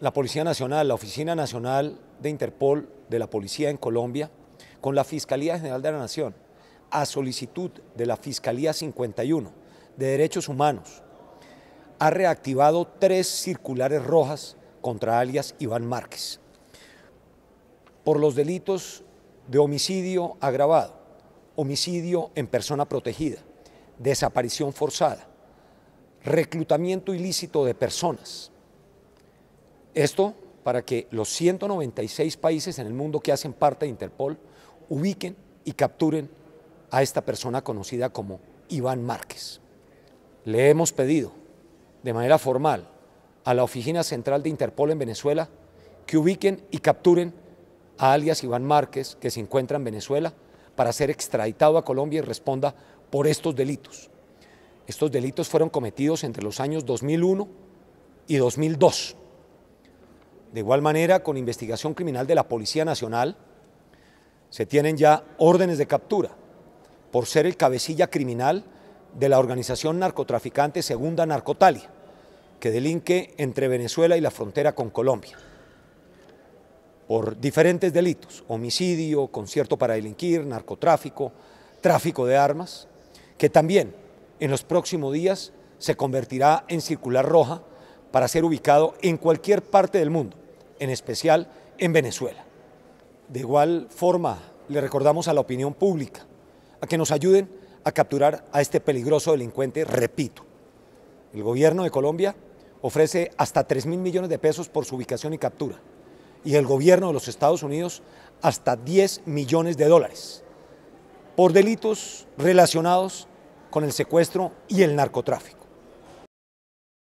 la Policía Nacional, la Oficina Nacional de Interpol de la Policía en Colombia, con la Fiscalía General de la Nación, a solicitud de la Fiscalía 51 de Derechos Humanos, ha reactivado tres circulares rojas contra alias Iván Márquez por los delitos de homicidio agravado, homicidio en persona protegida, desaparición forzada, reclutamiento ilícito de personas, esto para que los 196 países en el mundo que hacen parte de Interpol ubiquen y capturen a esta persona conocida como Iván Márquez. Le hemos pedido de manera formal a la Oficina Central de Interpol en Venezuela que ubiquen y capturen a alias Iván Márquez que se encuentra en Venezuela para ser extraditado a Colombia y responda por estos delitos. Estos delitos fueron cometidos entre los años 2001 y 2002. De igual manera, con investigación criminal de la Policía Nacional, se tienen ya órdenes de captura por ser el cabecilla criminal de la organización narcotraficante Segunda Narcotalia, que delinque entre Venezuela y la frontera con Colombia, por diferentes delitos, homicidio, concierto para delinquir, narcotráfico, tráfico de armas, que también en los próximos días se convertirá en circular roja para ser ubicado en cualquier parte del mundo en especial en Venezuela. De igual forma, le recordamos a la opinión pública a que nos ayuden a capturar a este peligroso delincuente, repito. El gobierno de Colombia ofrece hasta 3 mil millones de pesos por su ubicación y captura. Y el gobierno de los Estados Unidos hasta 10 millones de dólares por delitos relacionados con el secuestro y el narcotráfico.